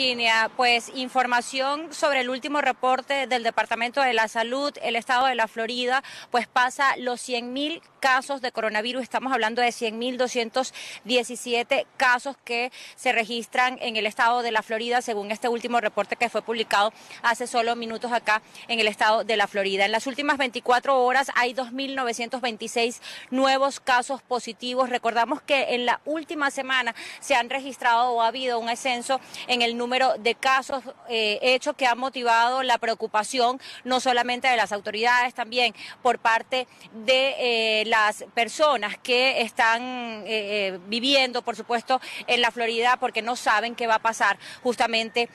Virginia, pues información sobre el último reporte del Departamento de la Salud, el estado de la Florida, pues pasa los 100.000 casos de coronavirus, estamos hablando de 100.217 casos que se registran en el estado de la Florida, según este último reporte que fue publicado hace solo minutos acá en el estado de la Florida. En las últimas 24 horas hay 2.926 nuevos casos positivos. Recordamos que en la última semana se han registrado o ha habido un ascenso en el número número de casos, eh, hechos que han motivado la preocupación no solamente de las autoridades, también por parte de eh, las personas que están eh, viviendo, por supuesto, en la Florida, porque no saben qué va a pasar justamente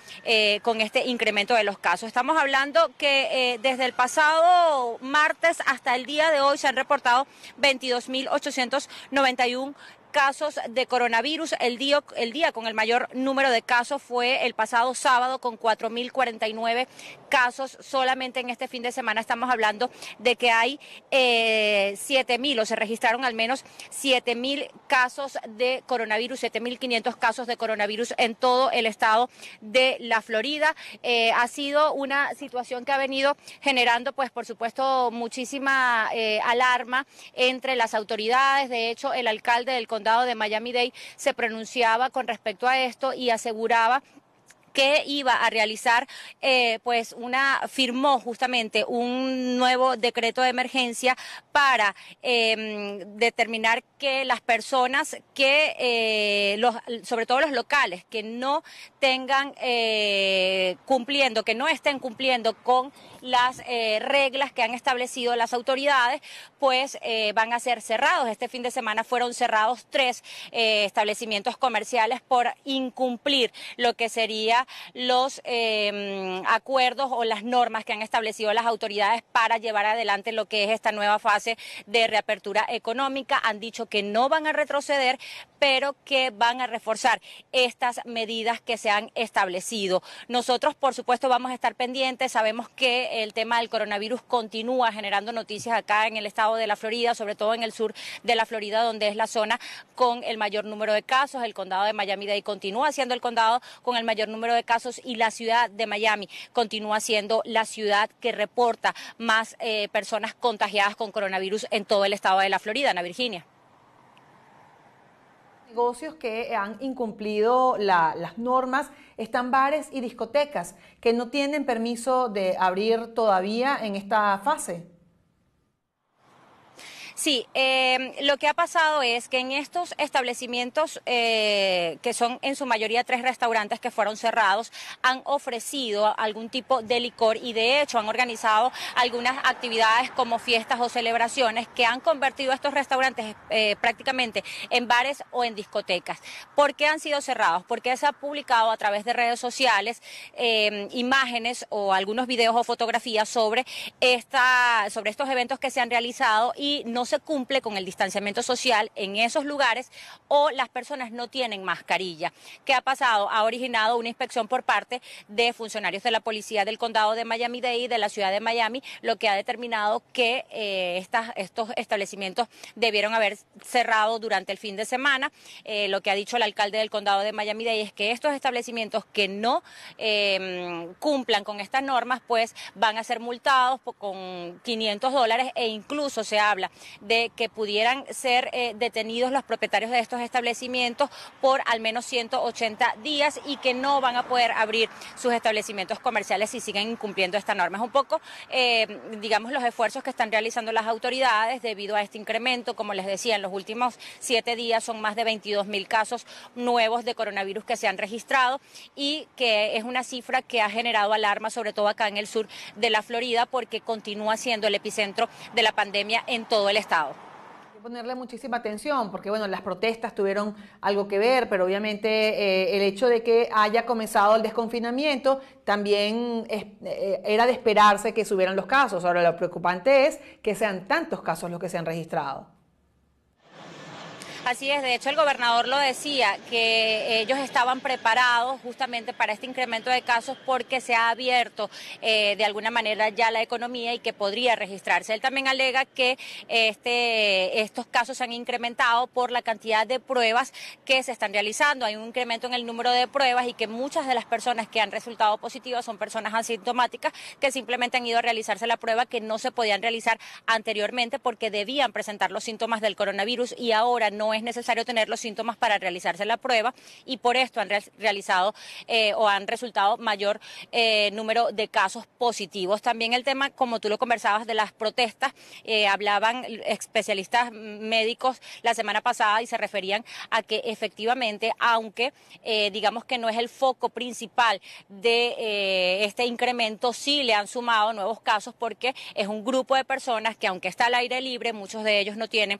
con este incremento de los casos. Estamos hablando que desde el pasado martes hasta el día de hoy se han reportado 22.891 casos de coronavirus. El día, el día con el mayor número de casos fue el pasado sábado con 4.049 casos. Solamente en este fin de semana estamos hablando de que hay eh, 7.000 o se registraron al menos 7.000 casos de coronavirus, 7.500 casos de coronavirus en todo el estado de la Florida. Eh, ha sido una situación que ha venido generando, pues por supuesto, muchísima eh, alarma entre las autoridades. De hecho, el alcalde del condado de Miami-Dade se pronunciaba con respecto a esto y aseguraba que iba a realizar, eh, pues una, firmó justamente un nuevo decreto de emergencia para em, determinar que las personas que, eh, los, sobre todo los locales, que no tengan eh, cumpliendo, que no estén cumpliendo con las reglas que han establecido las autoridades, pues van a ser cerrados. Este fin de semana fueron cerrados tres establecimientos comerciales por incumplir lo que sería los em, acuerdos o las normas que han establecido las autoridades para llevar adelante lo que es esta nueva fase de reapertura económica. Han dicho que no van a retroceder, pero que van a reforzar estas medidas que se han establecido. Nosotros, por supuesto, vamos a estar pendientes. Sabemos que el tema del coronavirus continúa generando noticias acá en el estado de la Florida, sobre todo en el sur de la Florida, donde es la zona con el mayor número de casos. El condado de Miami-Dade continúa siendo el condado con el mayor número de de casos y la ciudad de Miami continúa siendo la ciudad que reporta más eh, personas contagiadas con coronavirus en todo el estado de la Florida, la Virginia negocios que han incumplido las normas están bares y discotecas que no tienen permiso de abrir todavía en esta fase. Sí, em, lo que ha pasado es que en estos establecimientos, eh, que son en su mayoría tres restaurantes que fueron cerrados, han ofrecido algún tipo de licor y de hecho han organizado algunas actividades como fiestas o celebraciones que han convertido estos restaurantes eh, prácticamente en bares o en discotecas. ¿Por qué han sido cerrados? Porque se ha publicado a través de redes sociales em, imágenes o algunos videos o fotografías sobre, esta, sobre estos eventos que se han realizado y no se cumple con el distanciamiento social en esos lugares o las personas no tienen mascarilla. ¿Qué ha pasado? Ha originado una inspección por parte de funcionarios de la policía del condado de Miami-Dade y de la ciudad de Miami, lo que ha determinado que eh, estas, estos establecimientos debieron haber cerrado durante el fin de semana. Eh, lo que ha dicho el alcalde del condado de Miami-Dade es que estos establecimientos que no em, cumplan con estas normas, pues van a ser multados con 500 dólares e incluso se habla de que pudieran ser eh, detenidos los propietarios de estos establecimientos por al menos 180 días y que no van a poder abrir sus establecimientos comerciales si siguen incumpliendo esta norma. Es un poco, eh, digamos, los esfuerzos que están realizando las autoridades debido a este incremento. Como les decía, en los últimos siete días son más de 22 mil casos nuevos de coronavirus que se han registrado y que es una cifra que ha generado alarma, sobre todo acá en el sur de la Florida, porque continúa siendo el epicentro de la pandemia en todo el estado. Hay que ponerle muchísima atención, porque bueno, las protestas tuvieron algo que ver, pero obviamente eh, el hecho de que haya comenzado el desconfinamiento también eh, era de esperarse que subieran los casos. Ahora lo preocupante es que sean tantos casos los que se han registrado. Así es, de hecho el gobernador lo decía, que ellos estaban preparados justamente para este incremento de casos porque se ha abierto eh, de alguna manera ya la economía y que podría registrarse. Él también alega que este, estos casos se han incrementado por la cantidad de pruebas que se están realizando. Hay un incremento en el número de pruebas y que muchas de las personas que han resultado positivas son personas asintomáticas que simplemente han ido a realizarse la prueba que no se podían realizar anteriormente porque debían presentar los síntomas del coronavirus y ahora no es necesario tener los síntomas para realizarse la prueba y por esto han realizado eh, o han resultado mayor eh, número de casos positivos. También el tema, como tú lo conversabas, de las protestas, eh, hablaban especialistas médicos la semana pasada y se referían a que efectivamente, aunque digamos que no es el foco principal de este incremento, sí le han sumado nuevos casos porque es un grupo de personas que aunque está al aire libre, muchos de ellos no tienen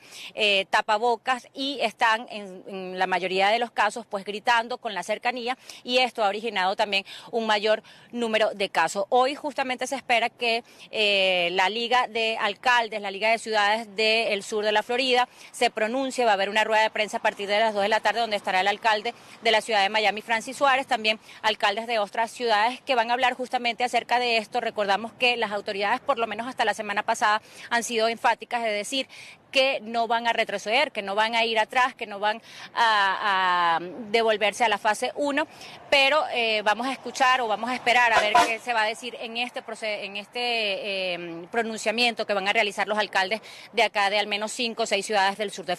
tapabocas y y están en, la mayoría de los casos pues gritando con la cercanía y esto ha originado también un mayor número de casos. Hoy justamente se espera que eh, la Liga de Alcaldes, la Liga de Ciudades del Sur de la Florida se pronuncie, va a haber una rueda de prensa a partir de las 2 de la tarde donde estará el alcalde de la ciudad de Miami, Francis Suárez, también alcaldes de otras ciudades que van a hablar justamente acerca de esto. Recordamos que las autoridades, por lo menos hasta la semana pasada, han sido enfáticas de decir que no van a retroceder, que no van a ir atrás, que no van a, devolverse a la fase 1, pero eh, vamos a escuchar o vamos a esperar a ver qué se va a decir en este, en este eh, pronunciamiento que van a realizar los alcaldes de acá de al menos cinco o seis ciudades del sur de